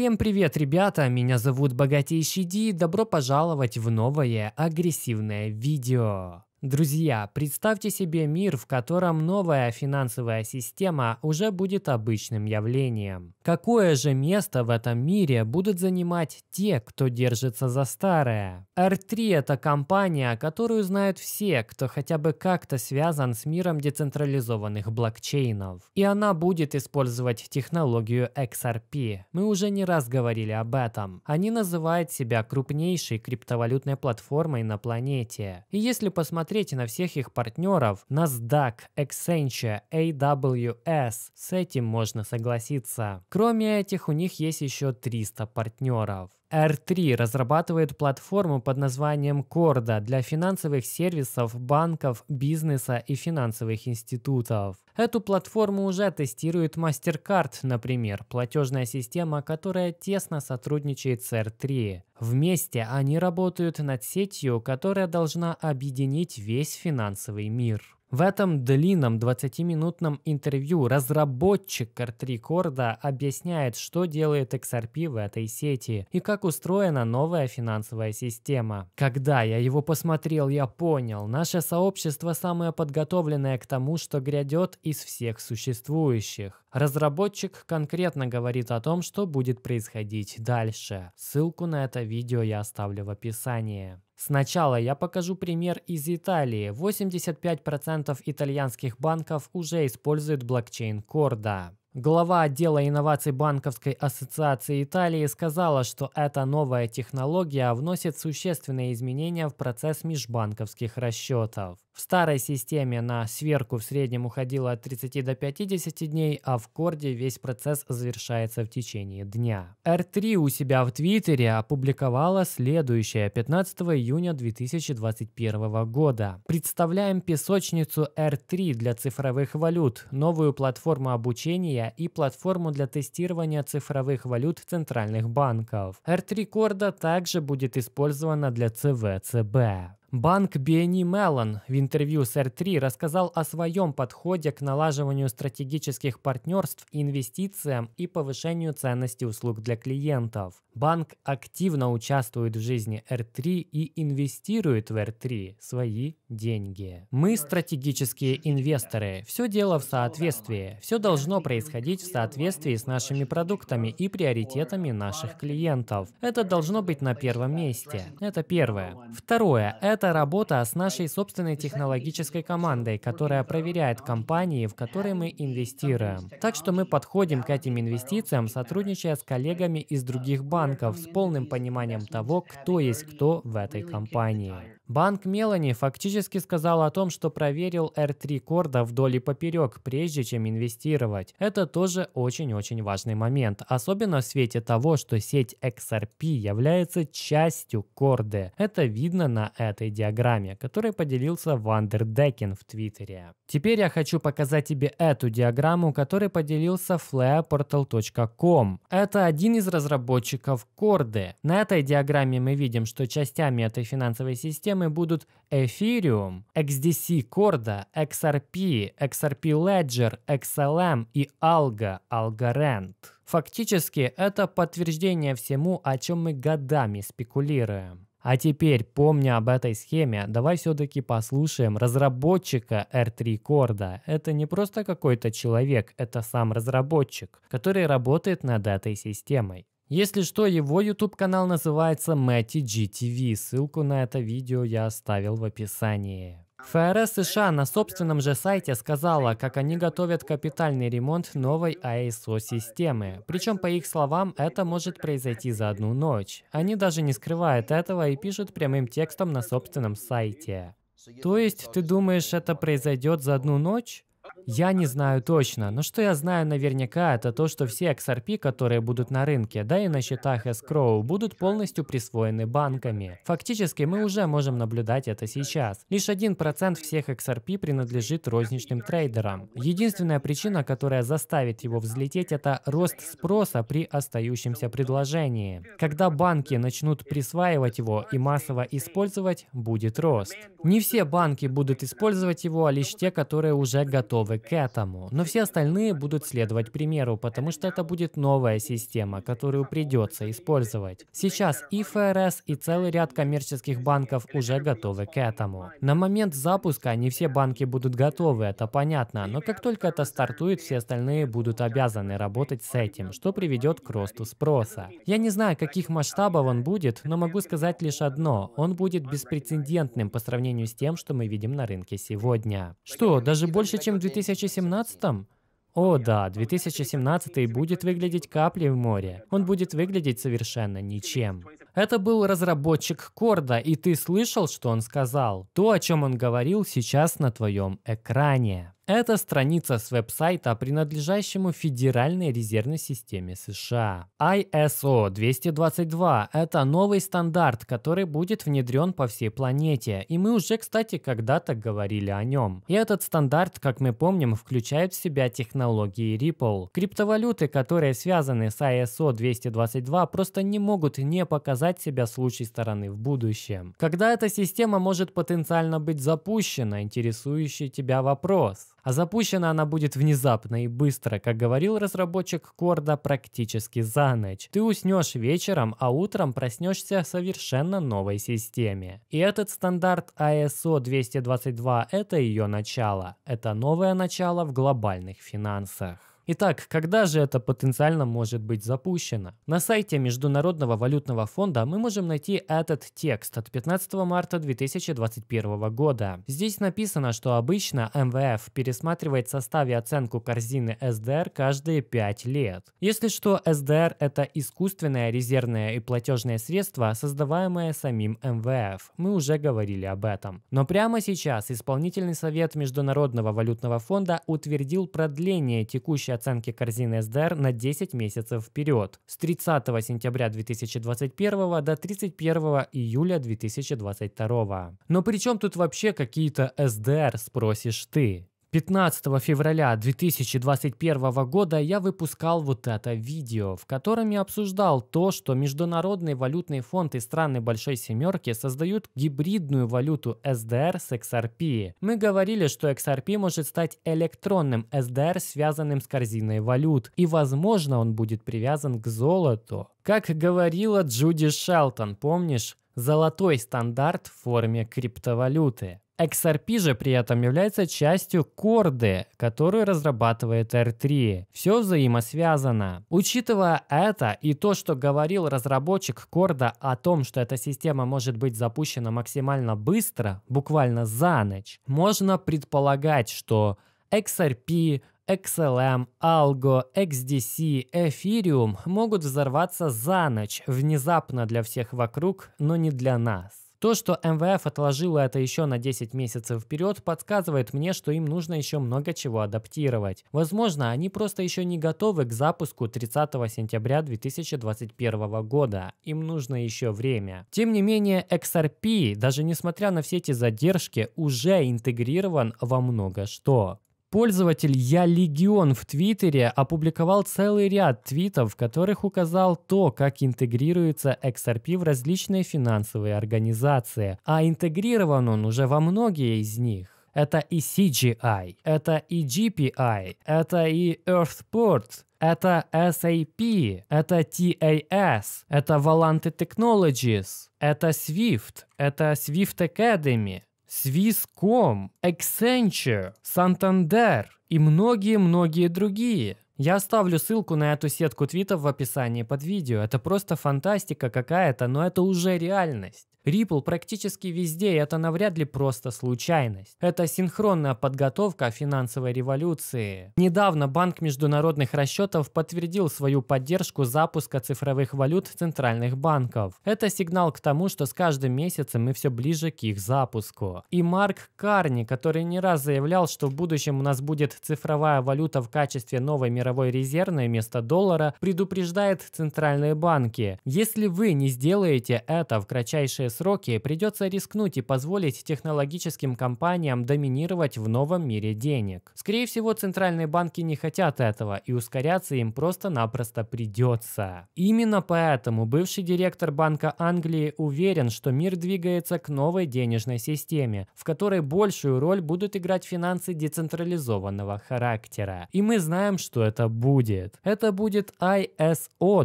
Всем привет, ребята! Меня зовут Богатейший Ди, добро пожаловать в новое агрессивное видео. Друзья, представьте себе мир, в котором новая финансовая система уже будет обычным явлением. Какое же место в этом мире будут занимать те, кто держится за старое? R3 – это компания, которую знают все, кто хотя бы как-то связан с миром децентрализованных блокчейнов. И она будет использовать технологию XRP. Мы уже не раз говорили об этом. Они называют себя крупнейшей криптовалютной платформой на планете. И если посмотреть посмотрите на всех их партнеров NASDAQ, Accenture, AWS. С этим можно согласиться. Кроме этих, у них есть еще 300 партнеров. R3 разрабатывает платформу под названием Corda для финансовых сервисов, банков, бизнеса и финансовых институтов. Эту платформу уже тестирует MasterCard, например, платежная система, которая тесно сотрудничает с R3. Вместе они работают над сетью, которая должна объединить весь финансовый мир. В этом длинном 20-минутном интервью разработчик карт-рекорда объясняет, что делает XRP в этой сети и как устроена новая финансовая система. Когда я его посмотрел, я понял, наше сообщество самое подготовленное к тому, что грядет из всех существующих. Разработчик конкретно говорит о том, что будет происходить дальше. Ссылку на это видео я оставлю в описании. Сначала я покажу пример из Италии. 85% итальянских банков уже используют блокчейн Корда. Глава отдела инноваций Банковской ассоциации Италии сказала, что эта новая технология вносит существенные изменения в процесс межбанковских расчетов. В старой системе на сверку в среднем уходило от 30 до 50 дней, а в корде весь процесс завершается в течение дня. R3 у себя в Твиттере опубликовала следующее 15 июня 2021 года. Представляем песочницу R3 для цифровых валют, новую платформу обучения и платформу для тестирования цифровых валют центральных банков. R3 корда также будет использована для ЦВЦБ. Банк BNE Mellon в интервью с R3 рассказал о своем подходе к налаживанию стратегических партнерств, инвестициям и повышению ценности услуг для клиентов. Банк активно участвует в жизни R3 и инвестирует в R3 свои деньги. Мы стратегические инвесторы. Все дело в соответствии. Все должно происходить в соответствии с нашими продуктами и приоритетами наших клиентов. Это должно быть на первом месте. Это первое. Второе. Это это работа с нашей собственной технологической командой, которая проверяет компании, в которые мы инвестируем. Так что мы подходим к этим инвестициям, сотрудничая с коллегами из других банков, с полным пониманием того, кто есть кто в этой компании. Банк Мелани фактически сказал о том, что проверил R3 корда вдоль и поперек, прежде чем инвестировать. Это тоже очень-очень важный момент, особенно в свете того, что сеть XRP является частью корды. Это видно на этой диаграмме, которой поделился Вандердекин в Твиттере. Теперь я хочу показать тебе эту диаграмму, которой поделился flareportal.com. Это один из разработчиков корды. На этой диаграмме мы видим, что частями этой финансовой системы системы будут Ethereum, XDC Corda, XRP, XRP Ledger, XLM и Algo, Algorand. Фактически это подтверждение всему, о чем мы годами спекулируем. А теперь, помня об этой схеме, давай все-таки послушаем разработчика R3 Corda. Это не просто какой-то человек, это сам разработчик, который работает над этой системой. Если что, его YouTube-канал называется Мэтти GTV, ссылку на это видео я оставил в описании. ФРС США на собственном же сайте сказала, как они готовят капитальный ремонт новой ISO-системы. Причем, по их словам, это может произойти за одну ночь. Они даже не скрывают этого и пишут прямым текстом на собственном сайте. То есть, ты думаешь, это произойдет за одну ночь? Я не знаю точно, но что я знаю наверняка, это то, что все XRP, которые будут на рынке, да и на счетах escrow, будут полностью присвоены банками. Фактически мы уже можем наблюдать это сейчас. Лишь один процент всех XRP принадлежит розничным трейдерам. Единственная причина, которая заставит его взлететь, это рост спроса при остающемся предложении. Когда банки начнут присваивать его и массово использовать, будет рост. Не все банки будут использовать его, а лишь те, которые уже готовы готовы к этому. Но все остальные будут следовать примеру, потому что это будет новая система, которую придется использовать. Сейчас и ФРС, и целый ряд коммерческих банков уже готовы к этому. На момент запуска не все банки будут готовы, это понятно, но как только это стартует, все остальные будут обязаны работать с этим, что приведет к росту спроса. Я не знаю, каких масштабов он будет, но могу сказать лишь одно, он будет беспрецедентным по сравнению с тем, что мы видим на рынке сегодня. Что, даже больше, чем в 2000 2017? О да, 2017 будет выглядеть каплей в море. Он будет выглядеть совершенно ничем. Это был разработчик Корда, и ты слышал, что он сказал. То, о чем он говорил, сейчас на твоем экране. Это страница с веб-сайта, принадлежащему Федеральной резервной системе США. ISO 222 – это новый стандарт, который будет внедрен по всей планете, и мы уже, кстати, когда-то говорили о нем. И этот стандарт, как мы помним, включает в себя технологии Ripple. Криптовалюты, которые связаны с ISO 222, просто не могут не показать себя с лучшей стороны в будущем. Когда эта система может потенциально быть запущена, интересующий тебя вопрос. А запущена она будет внезапно и быстро, как говорил разработчик Корда практически за ночь. Ты уснешь вечером, а утром проснешься в совершенно новой системе. И этот стандарт ISO а 222 – это ее начало. Это новое начало в глобальных финансах. Итак, когда же это потенциально может быть запущено? На сайте Международного валютного фонда мы можем найти этот текст от 15 марта 2021 года. Здесь написано, что обычно МВФ пересматривает в составе оценку корзины СДР каждые 5 лет. Если что, СДР – это искусственное резервное и платежное средство, создаваемое самим МВФ. Мы уже говорили об этом. Но прямо сейчас Исполнительный совет Международного валютного фонда утвердил продление текущей оценки корзины SDR на 10 месяцев вперед с 30 сентября 2021 до 31 июля 2022. Но при чем тут вообще какие-то SDR, спросишь ты? 15 февраля 2021 года я выпускал вот это видео, в котором я обсуждал то, что Международный валютный фонд и страны Большой Семерки создают гибридную валюту SDR с XRP. Мы говорили, что XRP может стать электронным SDR, связанным с корзиной валют, и возможно он будет привязан к золоту. Как говорила Джуди Шелтон, помнишь? Золотой стандарт в форме криптовалюты. XRP же при этом является частью корды, которую разрабатывает R3. Все взаимосвязано. Учитывая это и то, что говорил разработчик корда о том, что эта система может быть запущена максимально быстро, буквально за ночь, можно предполагать, что XRP, XLM, Algo, XDC, Ethereum могут взорваться за ночь, внезапно для всех вокруг, но не для нас. То, что МВФ отложила это еще на 10 месяцев вперед, подсказывает мне, что им нужно еще много чего адаптировать. Возможно, они просто еще не готовы к запуску 30 сентября 2021 года. Им нужно еще время. Тем не менее, XRP, даже несмотря на все эти задержки, уже интегрирован во много что. Пользователь «Я Легион» в Твиттере опубликовал целый ряд твитов, в которых указал то, как интегрируется XRP в различные финансовые организации, а интегрирован он уже во многие из них. Это и CGI, это и GPI, это и Earthport, это SAP, это TAS, это Valante Technologies, это Swift, это Swift Academy, Swisscom, Accenture, Santander и многие-многие другие. Я оставлю ссылку на эту сетку твитов в описании под видео. Это просто фантастика какая-то, но это уже реальность. Ripple практически везде, и это навряд ли просто случайность. Это синхронная подготовка финансовой революции. Недавно Банк международных расчетов подтвердил свою поддержку запуска цифровых валют центральных банков. Это сигнал к тому, что с каждым месяцем мы все ближе к их запуску. И Марк Карни, который не раз заявлял, что в будущем у нас будет цифровая валюта в качестве новой мировой резервной вместо доллара, предупреждает центральные банки. Если вы не сделаете это в кратчайшие сроки придется рискнуть и позволить технологическим компаниям доминировать в новом мире денег. Скорее всего, центральные банки не хотят этого, и ускоряться им просто-напросто придется. Именно поэтому бывший директор Банка Англии уверен, что мир двигается к новой денежной системе, в которой большую роль будут играть финансы децентрализованного характера. И мы знаем, что это будет. Это будет ISO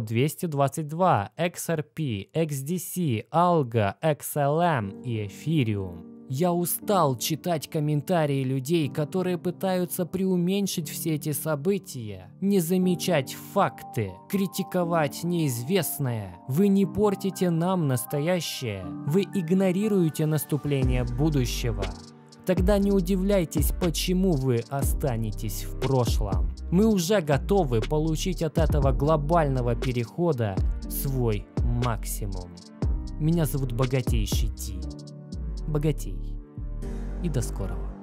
222, XRP, XDC, ALGA, XLM и Ethereum. Я устал читать комментарии людей, которые пытаются преуменьшить все эти события, не замечать факты, критиковать неизвестное. Вы не портите нам настоящее, вы игнорируете наступление будущего. Тогда не удивляйтесь, почему вы останетесь в прошлом. Мы уже готовы получить от этого глобального перехода свой максимум. Меня зовут Богатейший Ти. Богатей. И до скорого.